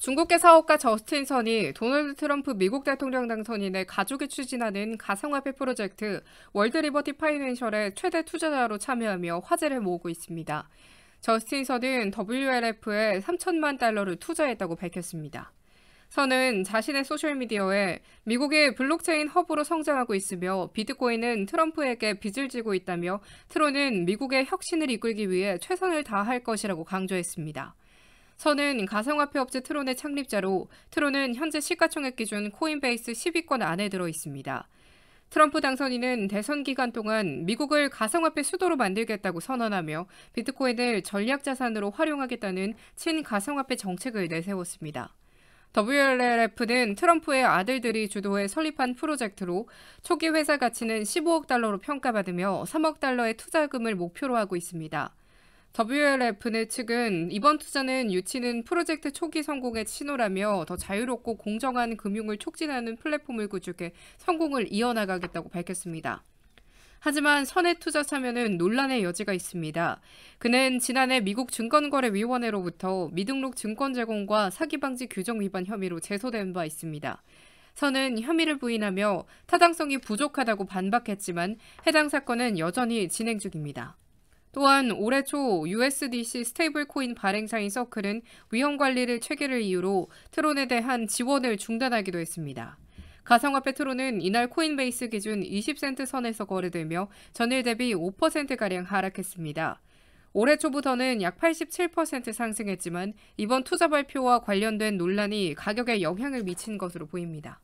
중국계 사업가 저스틴 선이 도널드 트럼프 미국 대통령 당선인의 가족이 추진하는 가상화폐 프로젝트 월드 리버티 파이낸셜의 최대 투자자로 참여하며 화제를 모으고 있습니다. 저스틴 선은 WLF에 3천만 달러를 투자했다고 밝혔습니다. 선은 자신의 소셜미디어에 미국이 블록체인 허브로 성장하고 있으며 비트코인은 트럼프에게 빚을 지고 있다며 트론은 미국의 혁신을 이끌기 위해 최선을 다할 것이라고 강조했습니다. 선은 가상화폐 업체 트론의 창립자로 트론은 현재 시가총액 기준 코인베이스 10위권 안에 들어 있습니다. 트럼프 당선인은 대선 기간 동안 미국을 가상화폐 수도로 만들겠다고 선언하며 비트코인을 전략 자산으로 활용하겠다는 친가상화폐 정책을 내세웠습니다. WLF는 트럼프의 아들들이 주도해 설립한 프로젝트로 초기 회사 가치는 15억 달러로 평가받으며 3억 달러의 투자금을 목표로 하고 있습니다. WLF는 측은 이번 투자는 유치는 프로젝트 초기 성공의 신호라며 더 자유롭고 공정한 금융을 촉진하는 플랫폼을 구축해 성공을 이어나가겠다고 밝혔습니다. 하지만 선해 투자 참여는 논란의 여지가 있습니다. 그는 지난해 미국 증권거래위원회로부터 미등록 증권 제공과 사기 방지 규정 위반 혐의로 제소된 바 있습니다. 선은 혐의를 부인하며 타당성이 부족하다고 반박했지만 해당 사건은 여전히 진행 중입니다. 또한 올해 초 USDC 스테이블 코인 발행사인 서클은 위험 관리를 체결을 이유로 트론에 대한 지원을 중단하기도 했습니다. 가상화폐 트론은 이날 코인베이스 기준 20센트 선에서 거래되며 전일 대비 5%가량 하락했습니다. 올해 초부터는 약 87% 상승했지만 이번 투자 발표와 관련된 논란이 가격에 영향을 미친 것으로 보입니다.